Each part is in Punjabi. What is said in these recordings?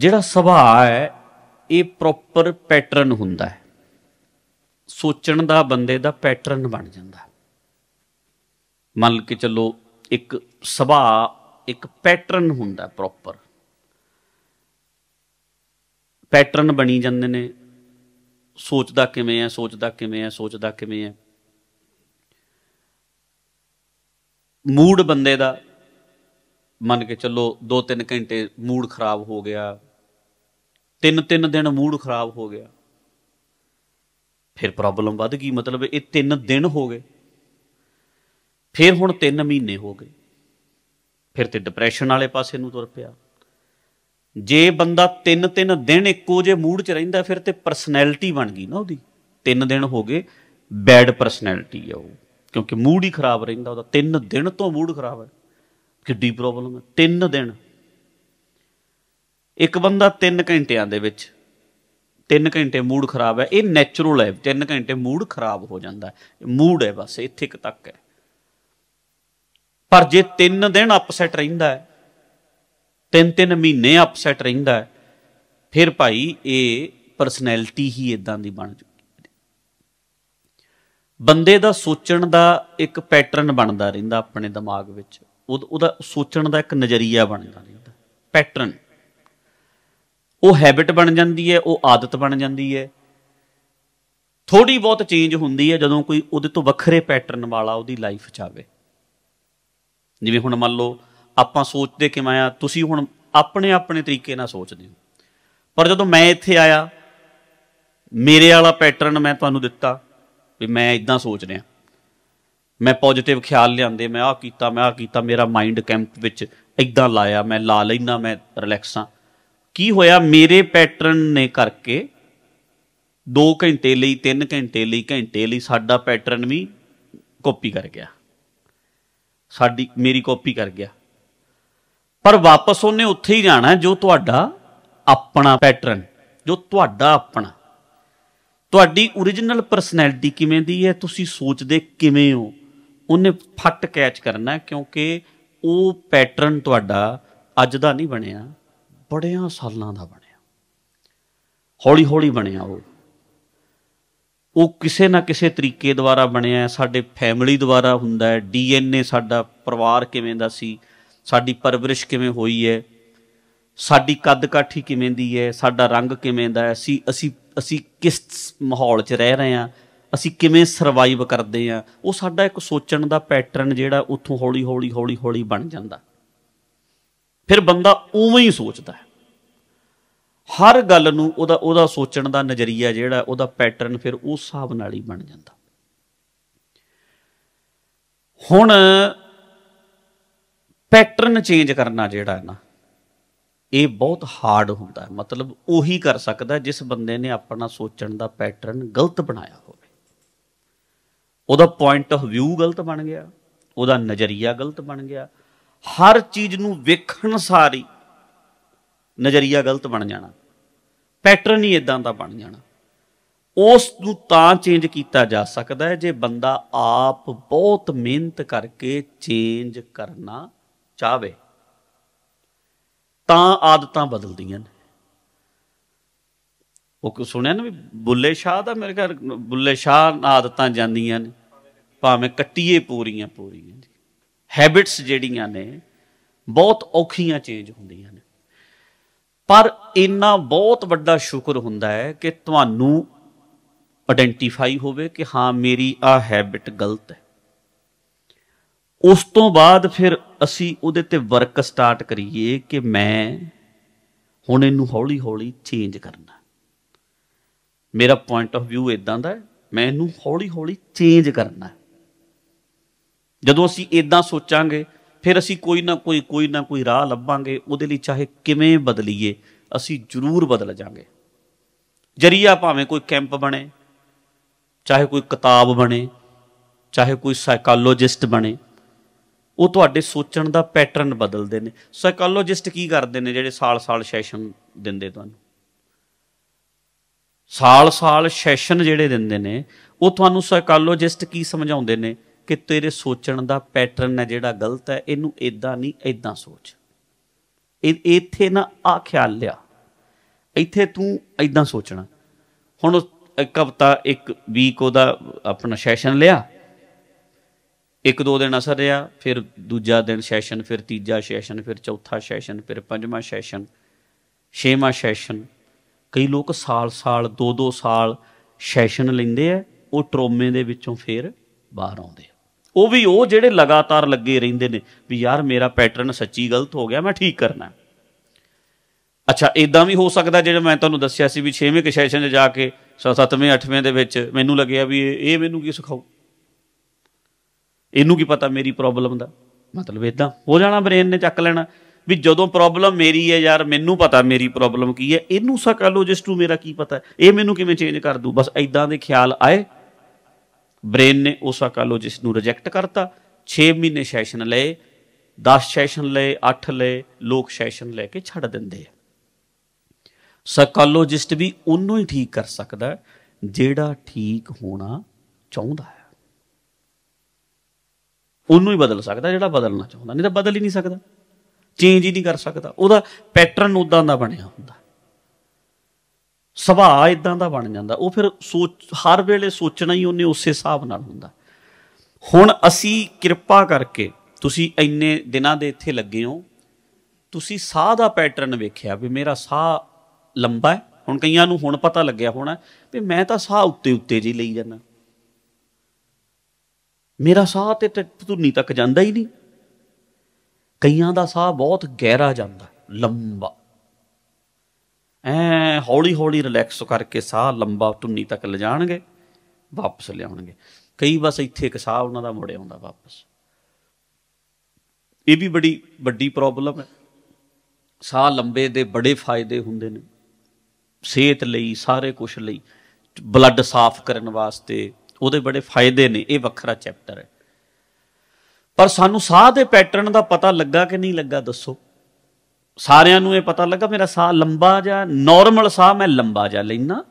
ਜਿਹੜਾ ਸੁਭਾਅ ਹੈ ਇਹ ਪ੍ਰੋਪਰ ਪੈਟਰਨ ਹੁੰਦਾ ਹੈ ਸੋਚਣ ਦਾ ਬੰਦੇ ਦਾ ਪੈਟਰਨ ਬਣ ਜਾਂਦਾ ਮੰਨ ਕੇ ਚੱਲੋ ਇੱਕ ਸੁਭਾਅ ਇੱਕ ਪੈਟਰਨ ਹੁੰਦਾ ਪ੍ਰੋਪਰ ਪੈਟਰਨ ਬਣੀ ਜਾਂਦੇ ਨੇ ਸੋਚਦਾ ਕਿਵੇਂ ਆ ਸੋਚਦਾ ਕਿਵੇਂ ਆ ਸੋਚਦਾ ਕਿਵੇਂ ਆ ਮੂਡ ਬੰਦੇ ਦਾ ਮੰਨ ਕੇ ਚੱਲੋ 2-3 ਘੰਟੇ ਮੂਡ ਖਰਾਬ ਹੋ ਗਿਆ ਤਿੰਨ ਤਿੰਨ ਦਿਨ ਮੂਡ ਖਰਾਬ ਹੋ ਗਿਆ ਫਿਰ ਪ੍ਰੋਬਲਮ ਵੱਧ ਗਈ ਮਤਲਬ ਇਹ ਤਿੰਨ ਦਿਨ ਹੋ ਗਏ ਫਿਰ ਹੁਣ ਤਿੰਨ ਮਹੀਨੇ ਹੋ ਗਏ ਫਿਰ ਤੇ ਡਿਪਰੈਸ਼ਨ ਵਾਲੇ ਪਾਸੇ ਨੂੰ ਤੁਰ ਪਿਆ ਜੇ ਬੰਦਾ ਤਿੰਨ ਤਿੰਨ ਦਿਨ ਇੱਕੋ ਜੇ ਮੂਡ 'ਚ ਰਹਿੰਦਾ ਫਿਰ ਤੇ ਪਰਸਨੈਲਿਟੀ ਬਣ ਗਈ ਨਾ ਉਹਦੀ ਤਿੰਨ ਦਿਨ ਹੋ ਗਏ ਬੈਡ ਪਰਸਨੈਲਿਟੀ ਆ ਉਹ ਕਿਉਂਕਿ ਮੂਡ ਹੀ ਖਰਾਬ ਰਹਿੰਦਾ ਉਹਦਾ ਤਿੰਨ ਦਿਨ ਤੋਂ ਮੂਡ ਖਰਾਬ ਹੈ ਕਿੱਡੀ ਪ੍ਰੋਬਲਮ ਹੈ ਤਿੰਨ ਦਿਨ ਇੱਕ ਬੰਦਾ 3 ਘੰਟਿਆਂ ਦੇ ਵਿੱਚ 3 ਘੰਟੇ ਮੂਡ ਖਰਾਬ ਹੈ ਇਹ ਨੇਚਰਲ ਹੈ 3 ਘੰਟੇ ਮੂਡ ਖਰਾਬ ਹੋ ਜਾਂਦਾ ਮੂਡ ਹੈ ਬਸ ਇੱਥੇ ਤੱਕ ਹੈ ਪਰ ਜੇ 3 ਦਿਨ ਅਪਸੈਟ ਰਹਿੰਦਾ ਹੈ 3-3 ਮਹੀਨੇ ਅਪਸੈਟ ਰਹਿੰਦਾ ਹੈ ਫਿਰ ਭਾਈ ਇਹ ਪਰਸਨੈਲਿਟੀ ਹੀ ਇਦਾਂ ਦੀ ਬਣ ਜੂਗੀ ਬੰਦੇ ਦਾ ਸੋਚਣ ਦਾ ਇੱਕ ਪੈਟਰਨ ਬਣਦਾ ਰਹਿੰਦਾ ਆਪਣੇ ਦਿਮਾਗ ਵਿੱਚ ਉਹਦਾ ਸੋਚਣ ਦਾ ਇੱਕ ਨਜ਼ਰੀਆ ਬਣਦਾ ਰਹਿੰਦਾ ਪੈਟਰਨ ਉਹ ਹੈਬਿਟ ਬਣ ਜਾਂਦੀ ਹੈ ਉਹ ਆਦਤ ਬਣ ਜਾਂਦੀ ਹੈ ਥੋੜੀ ਬਹੁਤ ਚੇਂਜ ਹੁੰਦੀ ਹੈ ਜਦੋਂ ਕੋਈ ਉਹਦੇ ਤੋਂ ਵੱਖਰੇ ਪੈਟਰਨ ਵਾਲਾ ਉਹਦੀ ਲਾਈਫ 'ਚ ਆਵੇ ਜਿਵੇਂ ਹੁਣ ਮੰਨ ਲਓ ਆਪਾਂ ਸੋਚਦੇ ਕਿਵੇਂ ਆ ਤੁਸੀਂ ਹੁਣ ਆਪਣੇ ਆਪਣੇ ਤਰੀਕੇ ਨਾਲ ਸੋਚਦੇ ਹੋ ਪਰ ਜਦੋਂ ਮੈਂ ਇੱਥੇ ਆਇਆ ਮੇਰੇ ਵਾਲਾ ਪੈਟਰਨ ਮੈਂ ਤੁਹਾਨੂੰ ਦਿੱਤਾ ਵੀ ਮੈਂ ਇਦਾਂ ਸੋਚ ਰਿਹਾ ਮੈਂ ਪੋਜ਼ਿਟਿਵ ਖਿਆਲ ਲਿਆਂਦੇ ਮੈਂ ਆਹ ਕੀਤਾ ਮੈਂ ਆਹ ਕੀਤਾ ਮੇਰਾ ਮਾਈਂਡ ਕੈਂਪ ਵਿੱਚ ਇਦਾਂ ਲਾਇਆ ਮੈਂ ਲਾ ਲੈਣਾ ਮੈਂ ਰਿਲੈਕਸ ਆ ਕੀ ਹੋਇਆ ਮੇਰੇ ਪੈਟਰਨ ਨੇ ਕਰਕੇ 2 ਘੰਟੇ ਲਈ 3 ਘੰਟੇ ਲਈ ਘੰਟੇ ਲਈ ਸਾਡਾ ਪੈਟਰਨ ਵੀ ਕਾਪੀ ਕਰ ਗਿਆ ਸਾਡੀ ਮੇਰੀ ਕਾਪੀ ਕਰ ਗਿਆ ਪਰ ਵਾਪਸ ਉਹਨੇ ਉੱਥੇ ਹੀ ਜਾਣਾ ਜੋ ਤੁਹਾਡਾ ਆਪਣਾ ਪੈਟਰਨ ਜੋ ਤੁਹਾਡਾ ਆਪਣਾ ਤੁਹਾਡੀ origignal ਪਰਸਨੈਲਿਟੀ ਕਿਵੇਂ ਦੀ ਹੈ ਤੁਸੀਂ ਸੋਚਦੇ ਕਿਵੇਂ ਹੋ ਉਹਨੇ ਫੱਟ ਕੈਚ ਕਰਨਾ ਕਿਉਂਕਿ ਉਹ ਪੈਟਰਨ ਤੁਹਾਡਾ ਅੱਜ ਦਾ ਨਹੀਂ ਬਣਿਆ ਬੜਿਆਂ ਸਾਲਾਂ ਦਾ ਬਣਿਆ ਹੌਲੀ ਹੌਲੀ ਬਣਿਆ ਉਹ ਉਹ ਕਿਸੇ ਨਾ ਕਿਸੇ ਤਰੀਕੇ ਦੁਆਰਾ ਬਣਿਆ ਸਾਡੇ ਫੈਮਿਲੀ ਦੁਆਰਾ ਹੁੰਦਾ ਹੈ ਡੀਐਨਏ ਸਾਡਾ ਪਰਿਵਾਰ ਕਿਵੇਂ ਦਾ ਸੀ ਸਾਡੀ ਪਰਵਰਿਸ਼ ਕਿਵੇਂ ਹੋਈ ਹੈ ਸਾਡੀ ਕੱਦ ਕਾਠੀ ਕਿਵੇਂ ਦੀ ਹੈ ਸਾਡਾ ਰੰਗ ਕਿਵੇਂ ਦਾ ਹੈ ਅਸੀਂ ਅਸੀਂ ਅਸੀਂ ਕਿਸ ਮਾਹੌਲ 'ਚ ਰਹਿ ਰਹੇ ਹਾਂ ਅਸੀਂ ਕਿਵੇਂ ਸਰਵਾਈਵ ਕਰਦੇ ਆ ਉਹ ਸਾਡਾ ਇੱਕ ਸੋਚਣ ਦਾ ਪੈਟਰਨ ਜਿਹੜਾ ਉੱਥੋਂ ਹੌਲੀ ਹੌਲੀ ਹੌਲੀ ਹੌਲੀ ਬਣ ਜਾਂਦਾ ਫਿਰ ਬੰਦਾ ਉਵੇਂ ਹੀ ਸੋਚਦਾ ਹੈ ਹਰ ਗੱਲ ਨੂੰ ਉਹਦਾ ਉਹਦਾ ਸੋਚਣ ਦਾ ਨਜ਼ਰੀਆ ਜਿਹੜਾ ਉਹਦਾ ਪੈਟਰਨ ਫਿਰ ਉਸ ਹਿਸਾਬ ਨਾਲ ਹੀ ਬਣ ਜਾਂਦਾ ਹੁਣ ਪੈਟਰਨ ਚੇਂਜ ਕਰਨਾ ਜਿਹੜਾ ਹੈ ਨਾ ਇਹ ਬਹੁਤ ਹਾਰਡ ਹੁੰਦਾ ਹੈ ਮਤਲਬ ਉਹੀ ਕਰ ਸਕਦਾ ਜਿਸ ਬੰਦੇ ਨੇ ਆਪਣਾ ਸੋਚਣ ਦਾ ਪੈਟਰਨ ਗਲਤ ਬਣਾਇਆ ਹੋਵੇ ਉਹਦਾ ਪੁਆਇੰਟ ਆਫ View ਗਲਤ ਬਣ ਗਿਆ ਉਹਦਾ ਨਜ਼ਰੀਆ ਗਲਤ ਬਣ ਗਿਆ ਹਰ ਚੀਜ਼ ਨੂੰ ਵੇਖਣ ਸਾਰੀ ਨਜ਼ਰੀਆ ਗਲਤ ਬਣ ਜਾਣਾ ਪੈਟਰਨ ਹੀ ਇਦਾਂ ਦਾ ਬਣ ਜਾਣਾ ਉਸ ਨੂੰ ਤਾਂ ਚੇਂਜ ਕੀਤਾ ਜਾ ਸਕਦਾ ਹੈ ਜੇ ਬੰਦਾ ਆਪ ਬਹੁਤ ਮਿਹਨਤ ਕਰਕੇ ਚੇਂਜ ਕਰਨਾ ਚਾਵੇ ਤਾਂ ਆਦਤਾਂ ਬਦਲਦੀਆਂ ਨੇ ਉਹ ਕੋ ਸੁਣਿਆ ਨਾ ਵੀ ਬੁੱਲੇ ਸ਼ਾਹ ਦਾ ਮੇਰੇ ਘਰ ਬੁੱਲੇ ਸ਼ਾਹ ਆਦਤਾਂ ਜਾਂਦੀਆਂ ਨੇ ਭਾਵੇਂ ਕੱਟੀਏ ਪੂਰੀਆਂ ਪੂਰੀਆਂ ਹੈਬਿਟਸ ਜਿਹੜੀਆਂ ਨੇ ਬਹੁਤ ਔਖੀਆਂ ਚੇਂਜ ਹੁੰਦੀਆਂ ਨੇ ਪਰ ਇੰਨਾ ਬਹੁਤ ਵੱਡਾ ਸ਼ੁਕਰ ਹੁੰਦਾ ਹੈ ਕਿ ਤੁਹਾਨੂੰ ਆਇਡੈਂਟੀਫਾਈ ਹੋਵੇ ਕਿ ਹਾਂ ਮੇਰੀ ਆ ਹੈਬਿਟ ਗਲਤ ਹੈ ਉਸ ਤੋਂ ਬਾਅਦ ਫਿਰ ਅਸੀਂ ਉਹਦੇ ਤੇ ਵਰਕ ਸਟਾਰਟ ਕਰੀਏ ਕਿ ਮੈਂ ਹੁਣ ਇਹਨੂੰ ਹੌਲੀ-ਹੌਲੀ ਚੇਂਜ ਕਰਨਾ ਮੇਰਾ ਪੁਆਇੰਟ ਆਫ View ਇਦਾਂ ਦਾ ਹੈ ਮੈਂ ਇਹਨੂੰ ਹੌਲੀ-ਹੌਲੀ ਚੇਂਜ ਕਰਨਾ ਜਦੋਂ ਅਸੀਂ ਇਦਾਂ ਸੋਚਾਂਗੇ ਫਿਰ ਅਸੀਂ ਕੋਈ ਨਾ ਕੋਈ ਕੋਈ ਨਾ ਕੋਈ ਰਾਹ ਲੱਭਾਂਗੇ ਉਹਦੇ ਲਈ ਚਾਹੇ ਕਿਵੇਂ ਬਦਲੀਏ ਅਸੀਂ ਜ਼ਰੂਰ ਬਦਲ ਜਾਾਂਗੇ ਜਰੀਆ ਭਾਵੇਂ ਕੋਈ ਕੈਂਪ ਬਣੇ ਚਾਹੇ ਕੋਈ ਕਿਤਾਬ ਬਣੇ ਚਾਹੇ ਕੋਈ ਸਾਈਕੋਲੋਜਿਸਟ ਬਣੇ ਉਹ ਤੁਹਾਡੇ ਸੋਚਣ ਦਾ ਪੈਟਰਨ ਬਦਲਦੇ ਨੇ ਸਾਈਕੋਲੋਜਿਸਟ ਕੀ ਕਰਦੇ ਨੇ ਜਿਹੜੇ ਸਾਲ-ਸਾਲ ਸੈਸ਼ਨ ਦਿੰਦੇ ਤੁਹਾਨੂੰ ਸਾਲ-ਸਾਲ ਸੈਸ਼ਨ ਜਿਹੜੇ ਦਿੰਦੇ ਨੇ ਉਹ ਤੁਹਾਨੂੰ ਸਾਈਕੋਲੋਜਿਸਟ ਕੀ ਸਮਝਾਉਂਦੇ ਨੇ ਕਿ ਤੇਰੇ ਸੋਚਣ ਦਾ ਪੈਟਰਨ ਹੈ ਜਿਹੜਾ ਗਲਤ ਹੈ ਇਹਨੂੰ ਇਦਾਂ ਨਹੀਂ ਇਦਾਂ ਸੋਚ ਇੱਥੇ ਨਾ ਆ ਖਿਆਲ ਲਿਆ ਇੱਥੇ ਤੂੰ ਇਦਾਂ ਸੋਚਣਾ ਹੁਣ ਇੱਕ ਹਫਤਾ ਇੱਕ ਵੀਕ ਉਹਦਾ ਆਪਣਾ ਸੈਸ਼ਨ ਲਿਆ ਇੱਕ ਦੋ ਦਿਨ ਅਸਰ ਰਿਹਾ ਫਿਰ ਦੂਜਾ ਦਿਨ ਸੈਸ਼ਨ ਫਿਰ ਤੀਜਾ ਸੈਸ਼ਨ ਫਿਰ ਚੌਥਾ ਸੈਸ਼ਨ ਫਿਰ ਪੰਜਵਾਂ ਸੈਸ਼ਨ ਛੇਵਾਂ ਸੈਸ਼ਨ ਕਈ ਲੋਕ ਸਾਲ-ਸਾਲ 2-2 ਸਾਲ ਸਾਲ ਦੋ ਦੋ ਸਾਲ ਸੈਸਨ ਲੈਂਦੇ ਆ ਉਹ ਟਰੋਮੇ ਦੇ ਵਿੱਚੋਂ ਫੇਰ ਬਾਹਰ ਆਉਂਦੇ ਉਹ ਵੀ ਉਹ ਜਿਹੜੇ ਲਗਾਤਾਰ ਲੱਗੇ ਰਹਿੰਦੇ ਨੇ ਵੀ ਯਾਰ ਮੇਰਾ ਪੈਟਰਨ ਸੱਚੀ ਗਲਤ ਹੋ ਗਿਆ ਮੈਂ ਠੀਕ ਕਰਨਾ ਅੱਛਾ ਇਦਾਂ ਵੀ ਹੋ ਸਕਦਾ ਜਿਹੜਾ ਮੈਂ ਤੁਹਾਨੂੰ ਦੱਸਿਆ ਸੀ ਵੀ 6ਵੇਂ ਕਿ ਸੈਸ਼ਨ 'ਚ ਜਾ ਕੇ 7ਵੇਂ 8ਵੇਂ ਦੇ ਵਿੱਚ ਮੈਨੂੰ ਲੱਗਿਆ ਵੀ ਇਹ ਮੈਨੂੰ ਕੀ ਸਿਖਾਉ ਇਹਨੂੰ ਕੀ ਪਤਾ ਮੇਰੀ ਪ੍ਰੋਬਲਮ ਦਾ ਮਤਲਬ ਇਦਾਂ ਹੋ ਜਾਣਾ ਬ੍ਰੇਨ ਨੇ ਚੱਕ ਲੈਣਾ ਵੀ ਜਦੋਂ ਪ੍ਰੋਬਲਮ ਮੇਰੀ ਹੈ ਯਾਰ ਮੈਨੂੰ ਪਤਾ ਮੇਰੀ ਪ੍ਰੋਬਲਮ ਕੀ ਹੈ ਇਹਨੂੰ ਸਾਈਕੋਲੋਜਿਸਟ ਨੂੰ ਮੇਰਾ ਕੀ ਪਤਾ ਇਹ ਮੈਨੂੰ ਕਿਵੇਂ ਚੇਂਜ ਕਰ ਦੂ ਬਸ ਇਦਾਂ ਦੇ ਖਿਆਲ ਆਏ ਬ੍ਰੇਨ ਨੇ ਉਸ ਅਕਾਲੋਜਿਸਟ ਨੂੰ ਰਿਜੈਕਟ ਕਰਤਾ 6 ਮਹੀਨੇ ਸੈਸ਼ਨ ਲਏ 10 ਸੈਸ਼ਨ ਲਏ 8 ਲਏ ਲੋਕ ਸੈਸ਼ਨ ਲੈ ਕੇ ਛੱਡ ਦਿੰਦੇ ਆ ਸਾਈਕੋਲੋਜਿਸਟ ਵੀ ਉਹਨੂੰ ਹੀ ਠੀਕ ਕਰ ਸਕਦਾ ਜਿਹੜਾ ਠੀਕ ਹੋਣਾ ਚਾਹੁੰਦਾ ਹੈ ਉਹਨੂੰ ਹੀ ਬਦਲ ਸਕਦਾ ਜਿਹੜਾ ਬਦਲਣਾ ਚਾਹੁੰਦਾ ਨਹੀਂ ਤਾਂ ਬਦਲ ਹੀ ਨਹੀਂ ਸਕਦਾ ਚੇਂਜ ਹੀ ਨਹੀਂ ਕਰ ਸਕਦਾ ਉਹਦਾ ਪੈਟਰਨ ਉਦਾਂ ਦਾ ਬਣਿਆ ਹੁੰਦਾ ਸੁਭਾਅ ਇਦਾਂ ਦਾ ਬਣ ਜਾਂਦਾ ਉਹ ਫਿਰ ਸੋਚ ਹਰ ਵੇਲੇ ਸੋਚਣਾ ਹੀ ਉਹਨੇ ਉਸੇ ਹਿਸਾਬ ਨਾਲ ਹੁੰਦਾ ਹੁਣ ਅਸੀਂ ਕਿਰਪਾ ਕਰਕੇ ਤੁਸੀਂ ਇੰਨੇ ਦਿਨਾਂ ਦੇ ਇੱਥੇ ਲੱਗੇ ਹੋ ਤੁਸੀਂ ਸਾਹ ਦਾ ਪੈਟਰਨ ਵੇਖਿਆ ਵੀ ਮੇਰਾ ਸਾਹ ਲੰਬਾ ਹੈ ਹੁਣ ਕਈਆਂ ਨੂੰ ਹੁਣ ਪਤਾ ਲੱਗਿਆ ਹੋਣਾ ਵੀ ਮੈਂ ਤਾਂ ਸਾਹ ਉੱਤੇ ਉੱਤੇ ਜੀ ਲਈ ਜਾਂਦਾ ਮੇਰਾ ਸਾਹ ਤੇ ਤੁਨੀ ਤੱਕ ਜਾਂਦਾ ਹੀ ਨਹੀਂ ਕਈਆਂ ਦਾ ਸਾਹ ਬਹੁਤ ਗਹਿਰਾ ਜਾਂਦਾ ਲੰਬਾ ਐ ਹੌਲੀ ਹੌਲੀ ਰਿਲੈਕਸ ਕਰਕੇ ਸਾਹ ਲੰਬਾ ਧੁੰਨੀ ਤੱਕ ਲਿਜਾਣਗੇ ਵਾਪਸ ਲਿਆਉਣਗੇ ਕਈ ਵਸ ਇੱਥੇ ਇੱਕ ਸਾਹ ਉਹਨਾਂ ਦਾ ਮੁੜ ਆਉਂਦਾ ਵਾਪਸ ਇਹ ਵੀ ਬੜੀ ਵੱਡੀ ਪ੍ਰੋਬਲਮ ਹੈ ਸਾਹ ਲੰਬੇ ਦੇ ਬੜੇ ਫਾਇਦੇ ਹੁੰਦੇ ਨੇ ਸਿਹਤ ਲਈ ਸਾਰੇ ਕੁਝ ਲਈ ਬਲੱਡ ਸਾਫ਼ ਕਰਨ ਵਾਸਤੇ ਉਹਦੇ ਬੜੇ ਫਾਇਦੇ ਨੇ ਇਹ ਵੱਖਰਾ ਚੈਪਟਰ ਹੈ ਪਰ ਸਾਨੂੰ ਸਾਹ ਦੇ ਪੈਟਰਨ ਦਾ ਪਤਾ ਲੱਗਾ ਕਿ ਨਹੀਂ ਲੱਗਾ ਦੱਸੋ ਸਾਰਿਆਂ ਨੂੰ ਇਹ ਪਤਾ ਲੱਗਾ ਮੇਰਾ ਸਾਹ ਲੰਬਾ ਜਾਂ ਨਾਰਮਲ ਸਾਹ ਮੈਂ ਲੰਬਾ ਜਾਂ ਲੈਣਾ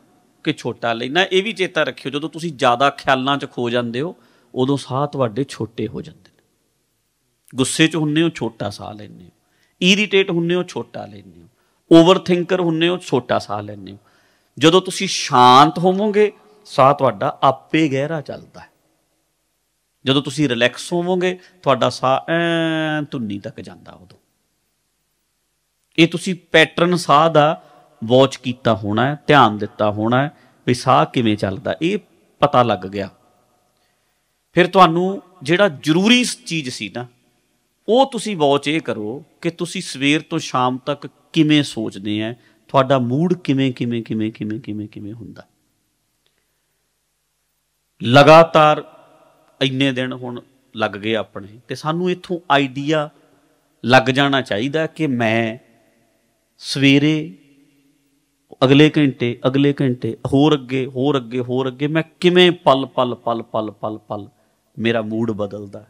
ਕਿ ਛੋਟਾ ਲੈਣਾ ਇਹ ਵੀ ਚੇਤਾ ਰੱਖਿਓ ਜਦੋਂ ਤੁਸੀਂ ਜ਼ਿਆਦਾ ਖਿਆਲਾਂ 'ਚ ਖੋ ਜਾਂਦੇ ਹੋ ਉਦੋਂ ਸਾਹ ਤੁਹਾਡੇ ਛੋਟੇ ਹੋ ਜਾਂਦੇ ਨੇ ਗੁੱਸੇ 'ਚ ਹੁੰਨੇ ਹੋ ਛੋਟਾ ਸਾਹ ਲੈਣੇ ਹੋ ਇਰੀਟੇਟ ਹੁੰਨੇ ਹੋ ਛੋਟਾ ਲੈਣੇ ਹੋ ਓਵਰ ਥਿੰਕਰ ਹੁੰਨੇ ਹੋ ਛੋਟਾ ਸਾਹ ਲੈਣੇ ਹੋ ਜਦੋਂ ਤੁਸੀਂ ਸ਼ਾਂਤ ਹੋਵੋਗੇ ਸਾਹ ਤੁਹਾਡਾ ਆਪੇ ਗਹਿਰਾ ਚੱਲਦਾ ਹੈ ਜਦੋਂ ਤੁਸੀਂ ਰਿਲੈਕਸ ਹੋਵੋਗੇ ਤੁਹਾਡਾ ਸਾਹ ਐਂ ਧੁੰਨੀ ਤੱਕ ਜਾਂਦਾ ਉਦੋਂ ਇਹ ਤੁਸੀਂ ਪੈਟਰਨ ਸਾਹ ਦਾ ਵਾਚ ਕੀਤਾ ਹੋਣਾ ਹੈ ਧਿਆਨ ਦਿੱਤਾ ਹੋਣਾ ਹੈ ਵੀ ਸਾਹ ਕਿਵੇਂ ਚੱਲਦਾ ਇਹ ਪਤਾ ਲੱਗ ਗਿਆ ਫਿਰ ਤੁਹਾਨੂੰ ਜਿਹੜਾ ਜ਼ਰੂਰੀ ਚੀਜ਼ ਸੀ ਨਾ ਉਹ ਤੁਸੀਂ ਵਾਚ ਇਹ ਕਰੋ ਕਿ ਤੁਸੀਂ ਸਵੇਰ ਤੋਂ ਸ਼ਾਮ ਤੱਕ ਕਿਵੇਂ ਸੋਚਦੇ ਆ ਤੁਹਾਡਾ ਮੂਡ ਕਿਵੇਂ ਕਿਵੇਂ ਕਿਵੇਂ ਕਿਵੇਂ ਕਿਵੇਂ ਕਿਵੇਂ ਹੁੰਦਾ ਲਗਾਤਾਰ ਇੰਨੇ ਦਿਨ ਹੁਣ ਲੱਗ ਗਏ ਆਪਣੇ ਤੇ ਸਾਨੂੰ ਇੱਥੋਂ ਆਈਡੀਆ ਲੱਗ ਜਾਣਾ ਚਾਹੀਦਾ ਕਿ ਮੈਂ ਸਵੇਰੇ ਅਗਲੇ ਘੰਟੇ ਅਗਲੇ ਘੰਟੇ ਹੋਰ ਅੱਗੇ ਹੋਰ ਅੱਗੇ ਹੋਰ ਅੱਗੇ ਮੈਂ ਕਿਵੇਂ ਪਲ ਪਲ ਪਲ ਪਲ ਪਲ ਪਲ ਮੇਰਾ ਮੂਡ ਬਦਲਦਾ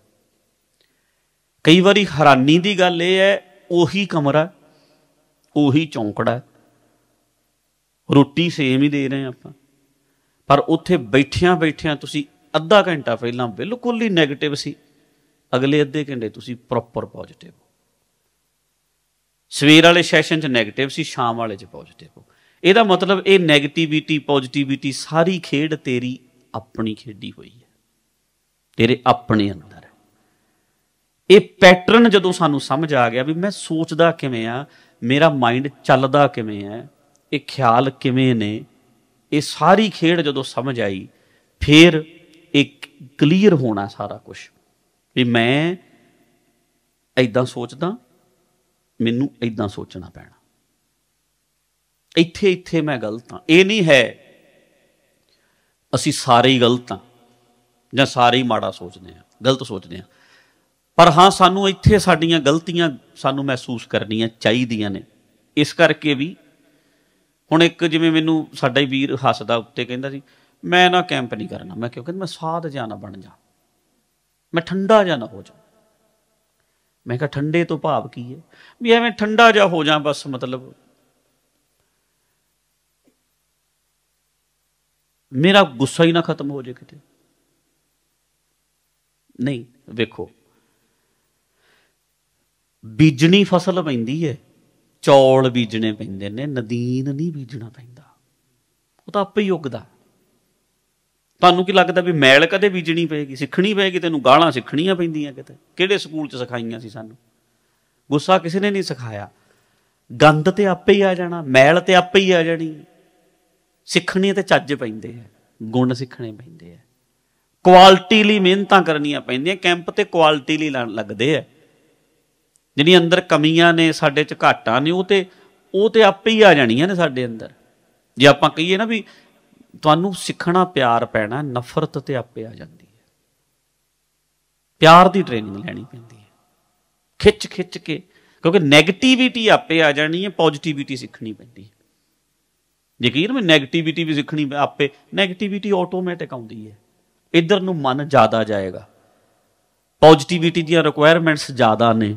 ਕਈ ਵਾਰੀ ਹੈਰਾਨੀ ਦੀ ਗੱਲ ਇਹ ਹੈ ਉਹੀ ਕਮਰਾ ਉਹੀ ਚੌਂਕੜਾ ਰੋਟੀ ਸੇਮ ਹੀ ਦੇ ਰਹੇ ਆਪਾਂ ਪਰ ਉੱਥੇ ਬੈਠਿਆਂ ਬੈਠਿਆਂ ਤੁਸੀਂ ਅੱਧਾ ਘੰਟਾ ਪਹਿਲਾਂ ਬਿਲਕੁਲ ਹੀ ਨੈਗੇਟਿਵ ਸੀ ਅਗਲੇ ਅੱਧੇ ਘੰਟੇ ਤੁਸੀਂ ਪ੍ਰੋਪਰ ਪੋਜ਼ਿਟਿਵ ਸਵੇਰ ਵਾਲੇ ਸੈਸ਼ਨ 'ਚ ਨੈਗੇਟਿਵ ਸੀ ਸ਼ਾਮ ਵਾਲੇ 'ਚ ਪੋਜ਼ਿਟਿਵ ਹੋ ਇਹਦਾ ਮਤਲਬ ਇਹ ਨੈਗੇਟਿਵਿਟੀ ਪੋਜ਼ਿਟਿਵਿਟੀ ਸਾਰੀ ਖੇਡ ਤੇਰੀ ਆਪਣੀ ਖੇਡੀ ਹੋਈ ਹੈ ਤੇਰੇ ਆਪਣੇ ਅੰਦਰ ਇਹ ਪੈਟਰਨ ਜਦੋਂ ਸਾਨੂੰ ਸਮਝ ਆ ਗਿਆ ਵੀ ਮੈਂ ਸੋਚਦਾ ਕਿਵੇਂ ਆ ਮੇਰਾ ਮਾਈਂਡ ਚੱਲਦਾ ਕਿਵੇਂ ਆ ਇਹ ਖਿਆਲ ਕਿਵੇਂ ਨੇ ਇਹ ਸਾਰੀ ਖੇਡ ਜਦੋਂ ਸਮਝ ਆਈ ਫਿਰ ਇੱਕ ਕਲੀਅਰ ਹੋਣਾ ਸਾਰਾ ਕੁਝ ਵੀ ਮੈਂ ਐਦਾਂ ਸੋਚਦਾ ਮੈਨੂੰ ਇਦਾਂ ਸੋਚਣਾ ਪੈਣਾ ਇੱਥੇ ਇੱਥੇ ਮੈਂ ਗਲਤ ਹਾਂ ਇਹ ਨਹੀਂ ਹੈ ਅਸੀਂ ਸਾਰੇ ਹੀ ਗਲਤ ਹਾਂ ਜਾਂ ਸਾਰੇ ਹੀ ਮਾੜਾ ਸੋਚਦੇ ਹਾਂ ਗਲਤ ਸੋਚਦੇ ਹਾਂ ਪਰ ਹਾਂ ਸਾਨੂੰ ਇੱਥੇ ਸਾਡੀਆਂ ਗਲਤੀਆਂ ਸਾਨੂੰ ਮਹਿਸੂਸ ਕਰਨੀਆਂ ਚਾਹੀਦੀਆਂ ਨੇ ਇਸ ਕਰਕੇ ਵੀ ਹੁਣ ਇੱਕ ਜਿਵੇਂ ਮੈਨੂੰ ਸਾਡਾ ਹੀ ਵੀਰ ਹੱਸਦਾ ਉੱਤੇ ਕਹਿੰਦਾ ਸੀ ਮੈਂ ਨਾ ਕੈਂਪ ਨਹੀਂ ਕਰਨਾ ਮੈਂ ਕਿਉਂ ਕਹਿੰਦਾ ਮੈਂ ਸਾਧ ਜਾਣਾ ਬਣ ਜਾ ਮੈਂ ਠੰਡਾ ਜਾਣਾ ਹੋ ਜਾ ਮੈਂ ਕਿਹਾ ਠੰਡੇ ਤੋਂ ਭਾਵ ਕੀ ਹੈ ਵੀ ਐਵੇਂ ਠੰਡਾ ਜਾ ਹੋ ਜਾ ਬਸ ਮਤਲਬ ਮੇਰਾ ਗੁੱਸਾ ਹੀ ਨਾ ਖਤਮ ਹੋ ਜੇ ਕਿਤੇ ਨਹੀਂ ਵੇਖੋ ਬੀਜਣੀ ਫਸਲ ਪੈਂਦੀ ਹੈ ਚੌਲ ਬੀਜਣੇ ਪੈਂਦੇ ਨੇ ਨਦੀਨ ਨਹੀਂ ਬੀਜਣਾ ਪੈਂਦਾ ਉਹ ਤਾਂ ਆਪੇ ਹੀ ਉੱਗਦਾ ਤੁਹਾਨੂੰ ਕੀ ਲੱਗਦਾ ਵੀ ਮੈਲ ਕਦੇ ਬੀਜਣੀ ਪਏਗੀ ਸਿੱਖਣੀ ਪਏਗੀ ਤੈਨੂੰ ਗਾਲਾਂ ਸਿੱਖਣੀਆਂ ਪੈਂਦੀਆਂ ਕਿਤੇ ਕਿਹੜੇ ਸਕੂਲ 'ਚ ਸਿਖਾਈਆਂ ਸੀ ਸਾਨੂੰ ਗੁੱਸਾ ਕਿਸੇ ਨੇ ਨਹੀਂ ਸਿਖਾਇਆ ਗੰਦ ਤੇ ਆਪੇ ਹੀ ਆ ਜਾਣਾ ਮੈਲ ਤੇ ਆਪੇ ਹੀ ਆ ਜਾਣੀ ਸਿੱਖਣੀ ਤੇ ਚੱਜ ਪੈਂਦੇ ਆ ਗੁਣ ਸਿੱਖਣੇ ਪੈਂਦੇ ਆ ਕੁਆਲਿਟੀ ਲਈ ਮਿਹਨਤਾਂ ਕਰਨੀਆਂ ਪੈਂਦੀਆਂ ਕੈਂਪ ਤੇ ਕੁਆਲਿਟੀ ਲਈ ਲੱਗਦੇ ਆ ਜਿਹੜੀ ਅੰਦਰ ਕਮੀਆਂ ਨੇ ਸਾਡੇ 'ਚ ਘਾਟਾਂ ਨੇ ਉਹ ਤੇ ਉਹ ਤੇ ਆਪੇ ਹੀ ਆ ਜਾਣੀਆਂ ਨੇ ਸਾਡੇ ਅੰਦਰ ਜੇ ਆਪਾਂ ਕਹੀਏ ਨਾ ਵੀ ਤੁਹਾਨੂੰ ਸਿੱਖਣਾ ਪਿਆਰ ਪੈਣਾ ਨਫ਼ਰਤ ਤੇ ਆਪੇ ਆ ਜਾਂਦੀ ਹੈ ਪਿਆਰ ਦੀ ਟ੍ਰੇਨਿੰਗ ਲੈਣੀ ਪੈਂਦੀ ਹੈ ਖਿੱਚ ਖਿੱਚ ਕੇ ਕਿਉਂਕਿ 네ਗੇਟਿਵਿਟੀ ਆਪੇ ਆ ਜਾਣੀ ਹੈ ਪੋਜ਼ਿਟਿਵਿਟੀ ਸਿੱਖਣੀ ਪੈਂਦੀ ਹੈ ਯਕੀਨ ਮੈਂ 네ਗੇਟਿਵਿਟੀ ਵੀ ਸਿੱਖਣੀ ਆਪੇ 네ਗੇਟਿਵਿਟੀ ਆਟੋਮੈਟਿਕ ਆਉਂਦੀ ਹੈ ਇਧਰ ਨੂੰ ਮਨ ਜ਼ਿਆਦਾ ਜਾਏਗਾ ਪੋਜ਼ਿਟਿਵਿਟੀ ਦੀਆਂ ਰਿਕੁਆਇਰਮੈਂਟਸ ਜ਼ਿਆਦਾ ਨੇ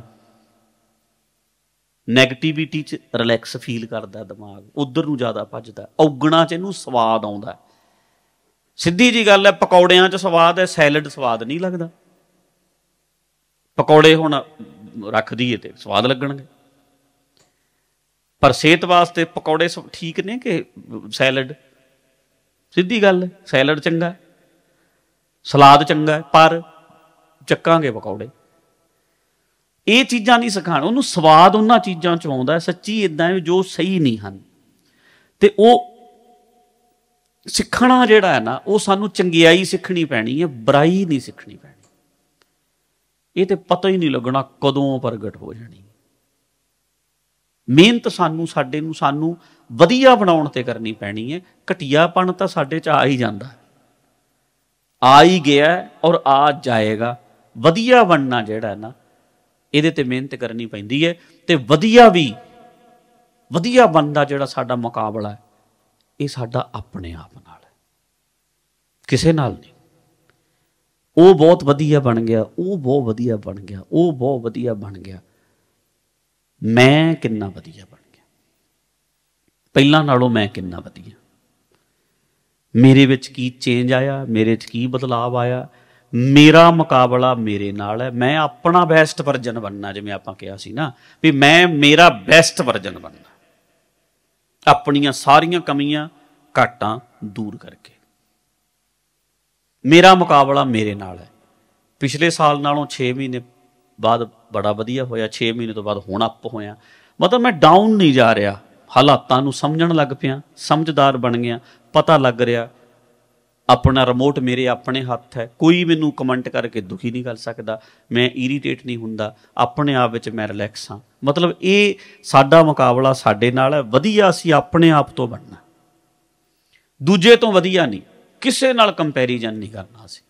ਨੈਗੇਟਿਵਿਟੀ 'ਚ ਰਿਲੈਕਸ ਫੀਲ ਕਰਦਾ ਦਿਮਾਗ ਉਧਰ ਨੂੰ ਜ਼ਿਆਦਾ ਭੱਜਦਾ ਔਗਣਾ 'ਚ ਇਹਨੂੰ ਸਵਾਦ ਆਉਂਦਾ ਸਿੱਧੀ ਜੀ ਗੱਲ ਹੈ ਪਕੌੜਿਆਂ 'ਚ ਸਵਾਦ ਹੈ ਸੈਲਡ ਸਵਾਦ ਨਹੀਂ ਲੱਗਦਾ ਪਕੌੜੇ ਹੁਣ ਰੱਖ ਦਈਏ ਤੇ ਸਵਾਦ ਲੱਗਣਗੇ ਪਰ ਸਿਹਤ ਵਾਸਤੇ ਪਕੌੜੇ ਠੀਕ ਨੇ ਕਿ ਸੈਲਡ ਸਿੱਧੀ ਗੱਲ ਸੈਲਡ ਚੰਗਾ ਸਲਾਦ ਚੰਗਾ ਪਰ ਚੱਕਾਂਗੇ ਪਕੌੜੇ ਇਹ ਚੀਜ਼ਾਂ ਨਹੀਂ ਸਿਖਾਣ ਉਹਨੂੰ ਸਵਾਦ ਉਹਨਾਂ ਚੀਜ਼ਾਂ ਚ ਆਉਂਦਾ ਸੱਚੀ ਇਦਾਂ ਜੋ ਸਹੀ ਨਹੀਂ ਹਨ ਤੇ ਉਹ ਸਿੱਖਣਾ ਜਿਹੜਾ ਹੈ ਨਾ ਉਹ ਸਾਨੂੰ ਚੰਗਿਆਈ ਸਿੱਖਣੀ ਪੈਣੀ ਹੈ ਬੁਰਾਈ ਨਹੀਂ ਸਿੱਖਣੀ ਪੈਣੀ ਇਹ ਤੇ ਪਤਾ ਹੀ ਨਹੀਂ ਲੱਗਣਾ ਕਦੋਂ ਪ੍ਰਗਟ ਹੋ ਜਾਣੀ ਮਿਹਨਤ ਸਾਨੂੰ ਸਾਡੇ ਨੂੰ ਸਾਨੂੰ ਵਧੀਆ ਬਣਾਉਣ ਤੇ ਕਰਨੀ ਪੈਣੀ ਹੈ ਘਟਿਆਪਣ ਤਾਂ ਸਾਡੇ ਚ ਆ ਹੀ ਜਾਂਦਾ ਆ ਹੀ ਗਿਆ ਔਰ ਆ ਜਾਏਗਾ ਵਧੀਆ ਬਣਨਾ ਜਿਹੜਾ ਨਾ ਇਹਦੇ ਤੇ ਮਿਹਨਤ ਕਰਨੀ ਪੈਂਦੀ ਹੈ ਤੇ ਵਧੀਆ ਵੀ ਵਧੀਆ ਬੰਦਾ ਜਿਹੜਾ ਸਾਡਾ ਮੁਕਾਬਲਾ ਹੈ ਇਹ ਸਾਡਾ ਆਪਣੇ ਆਪ ਨਾਲ ਹੈ ਕਿਸੇ ਨਾਲ ਨਹੀਂ ਉਹ ਬਹੁਤ ਵਧੀਆ ਬਣ ਗਿਆ ਉਹ ਬਹੁਤ ਵਧੀਆ ਬਣ ਗਿਆ ਉਹ ਬਹੁਤ ਵਧੀਆ ਬਣ ਗਿਆ ਮੈਂ ਕਿੰਨਾ ਵਧੀਆ ਬਣ ਗਿਆ ਪਹਿਲਾਂ ਨਾਲੋਂ ਮੈਂ ਕਿੰਨਾ ਵਧੀਆ ਮੇਰੇ ਵਿੱਚ ਕੀ ਚੇਂਜ ਆਇਆ ਮੇਰੇ ਵਿੱਚ ਕੀ ਬਦਲਾਅ ਆਇਆ ਮੇਰਾ ਮੁਕਾਬਲਾ ਮੇਰੇ ਨਾਲ ਹੈ ਮੈਂ ਆਪਣਾ ਬੈਸਟ ਵਰਜਨ ਬਣਨਾ ਜਿਵੇਂ ਆਪਾਂ ਕਿਹਾ ਸੀ ਨਾ ਵੀ ਮੈਂ ਮੇਰਾ ਬੈਸਟ ਵਰਜਨ ਬਣਨਾ ਆਪਣੀਆਂ ਸਾਰੀਆਂ ਕਮੀਆਂ ਘਾਟਾਂ ਦੂਰ ਕਰਕੇ ਮੇਰਾ ਮੁਕਾਬਲਾ ਮੇਰੇ ਨਾਲ ਹੈ ਪਿਛਲੇ ਸਾਲ ਨਾਲੋਂ 6 ਮਹੀਨੇ ਬਾਅਦ ਬੜਾ ਵਧੀਆ ਹੋਇਆ 6 ਮਹੀਨੇ ਤੋਂ ਬਾਅਦ ਹੁਣ ਅਪ ਹੋਇਆ ਮਤਲਬ ਮੈਂ ਡਾਊਨ ਨਹੀਂ ਜਾ ਰਿਹਾ ਹਾਲਾਤਾਂ ਨੂੰ ਸਮਝਣ ਲੱਗ ਪਿਆ ਸਮਝਦਾਰ ਬਣ ਗਿਆ ਪਤਾ ਲੱਗ ਰਿਹਾ ਆਪਣਾ ਰਿਮੋਟ ਮੇਰੇ ਆਪਣੇ ਹੱਥ ਹੈ ਕੋਈ ਮੈਨੂੰ ਕਮੈਂਟ ਕਰਕੇ ਦੁਖੀ ਨਹੀਂ ਕਰ ਸਕਦਾ ਮੈਂ ਇਰੀਟੇਟ ਨਹੀਂ ਹੁੰਦਾ ਆਪਣੇ ਆਪ ਵਿੱਚ ਮੈਂ ਰਿਲੈਕਸ ਹਾਂ ਮਤਲਬ ਇਹ ਸਾਡਾ ਮੁਕਾਬਲਾ ਸਾਡੇ ਨਾਲ ਹੈ ਵਧੀਆ ਅਸੀਂ ਆਪਣੇ ਆਪ ਤੋਂ ਬਣਨਾ ਦੂਜੇ ਤੋਂ ਵਧੀਆ ਨਹੀਂ ਕਿਸੇ ਨਾਲ ਕੰਪੈਰੀਜ਼ਨ ਨਹੀਂ ਕਰਨਾ ਅਸੀਂ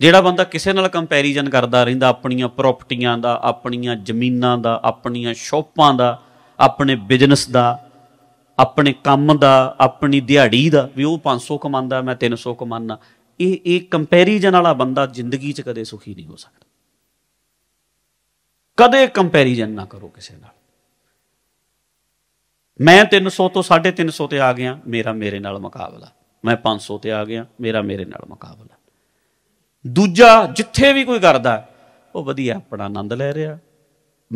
ਜਿਹੜਾ ਬੰਦਾ ਕਿਸੇ ਨਾਲ ਕੰਪੈਰੀਜ਼ਨ ਕਰਦਾ ਰਹਿੰਦਾ ਆਪਣੀਆਂ ਪ੍ਰਾਪਰਟੀਆਂ ਦਾ ਆਪਣੀਆਂ ਜ਼ਮੀਨਾਂ ਦਾ ਆਪਣੀਆਂ ਸ਼ੋਪਾਂ ਦਾ ਆਪਣੇ ਬਿਜ਼ਨਸ ਦਾ ਆਪਣੇ ਕੰਮ ਦਾ ਆਪਣੀ ਦਿਹਾੜੀ ਦਾ ਵੀ ਉਹ 500 ਕਮਾਉਂਦਾ ਮੈਂ 300 ਕਮਾਉਣਾ ਇਹ ਇਹ ਕੰਪੈਰੀਜਨ ਵਾਲਾ ਬੰਦਾ ਜ਼ਿੰਦਗੀ 'ਚ ਕਦੇ ਸੁਖੀ ਨਹੀਂ ਹੋ ਸਕਦਾ ਕਦੇ ਕੰਪੈਰੀਜਨ ਨਾ ਕਰੋ ਕਿਸੇ ਨਾਲ ਮੈਂ 300 ਤੋਂ 350 ਤੇ ਆ ਗਿਆ ਮੇਰਾ ਮੇਰੇ ਨਾਲ ਮੁਕਾਬਲਾ ਮੈਂ 500 ਤੇ ਆ ਗਿਆ ਮੇਰਾ ਮੇਰੇ ਨਾਲ ਮੁਕਾਬਲਾ ਦੂਜਾ ਜਿੱਥੇ ਵੀ ਕੋਈ ਕਰਦਾ ਉਹ ਵਧੀਆ ਆਪਣਾ ਆਨੰਦ ਲੈ ਰਿਹਾ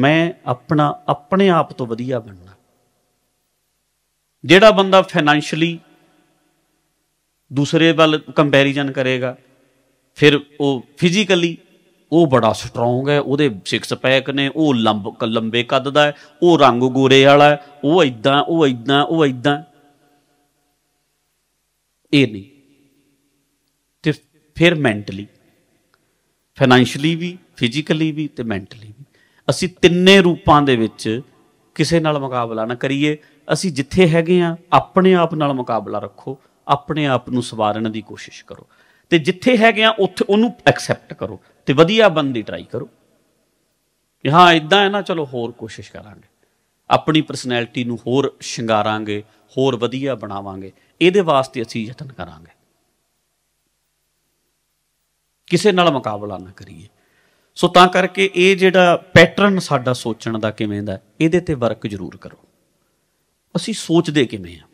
ਮੈਂ ਆਪਣਾ ਆਪਣੇ ਆਪ ਤੋਂ ਵਧੀਆ ਬਣਨਾ ਜਿਹੜਾ ਬੰਦਾ ਫਾਈਨੈਂਸ਼ਲੀ ਦੂਸਰੇ ਵੱਲ ਕੰਪੈਰੀਜ਼ਨ ਕਰੇਗਾ ਫਿਰ ਉਹ ਫਿਜ਼ੀਕਲੀ ਉਹ ਬੜਾ ਸਟਰੋਂਗ ਹੈ ਉਹਦੇ ਸਿਕਸ ਪੈਕ ਨੇ ਉਹ ਲੰਬ ਲੰਬੇ ਕੱਦ ਦਾ ਹੈ ਉਹ ਰੰਗ ਗੋਰੇ ਵਾਲਾ ਹੈ ਉਹ ਇਦਾਂ ਉਹ ਇਦਾਂ ਉਹ ਇਦਾਂ ਇਹ ਨਹੀਂ ਤੇ ਫਿਰ ਮੈਂਟਲੀ ਫਾਈਨੈਂਸ਼ਲੀ ਵੀ ਫਿਜ਼ੀਕਲੀ ਵੀ ਤੇ ਮੈਂਟਲੀ ਵੀ ਅਸੀਂ ਤਿੰਨੇ ਰੂਪਾਂ ਦੇ ਵਿੱਚ ਕਿਸੇ ਨਾਲ ਮੁਕਾਬਲਾ ਨਾ ਕਰੀਏ ਅਸੀਂ ਜਿੱਥੇ ਹੈਗੇ ਆ ਆਪਣੇ ਆਪ ਨਾਲ ਮੁਕਾਬਲਾ ਰੱਖੋ ਆਪਣੇ ਆਪ ਨੂੰ ਸਵਾਰਨ ਦੀ ਕੋਸ਼ਿਸ਼ ਕਰੋ ਤੇ ਜਿੱਥੇ ਹੈਗੇ ਆ ਉੱਥੇ ਉਹਨੂੰ ਐਕਸੈਪਟ ਕਰੋ ਤੇ ਵਧੀਆ ਬਣਨ ਦੀ ਟਰਾਈ ਕਰੋ ਕਿ ਹਾਂ ਇਦਾਂ ਹੈ ਨਾ ਚਲੋ ਹੋਰ ਕੋਸ਼ਿਸ਼ ਕਰਾਂਗੇ ਆਪਣੀ ਪਰਸਨੈਲਿਟੀ ਨੂੰ ਹੋਰ ਸ਼ਿੰਗਾਰਾਂਗੇ ਹੋਰ ਵਧੀਆ ਬਣਾਵਾਂਗੇ ਇਹਦੇ ਵਾਸਤੇ ਅਸੀਂ ਯਤਨ ਕਰਾਂਗੇ ਕਿਸੇ ਨਾਲ ਮੁਕਾਬਲਾ ਨਾ ਕਰੀਏ ਸੋ ਤਾਂ ਕਰਕੇ ਇਹ ਜਿਹੜਾ ਪੈਟਰਨ ਸਾਡਾ ਸੋਚਣ ਦਾ ਕਿਵੇਂ ਦਾ ਇਹਦੇ ਤੇ ਵਰਕ ਜ਼ਰੂਰ ਕਰੋ ਅਸੀਂ ਸੋਚਦੇ ਕਿਵੇਂ ਆ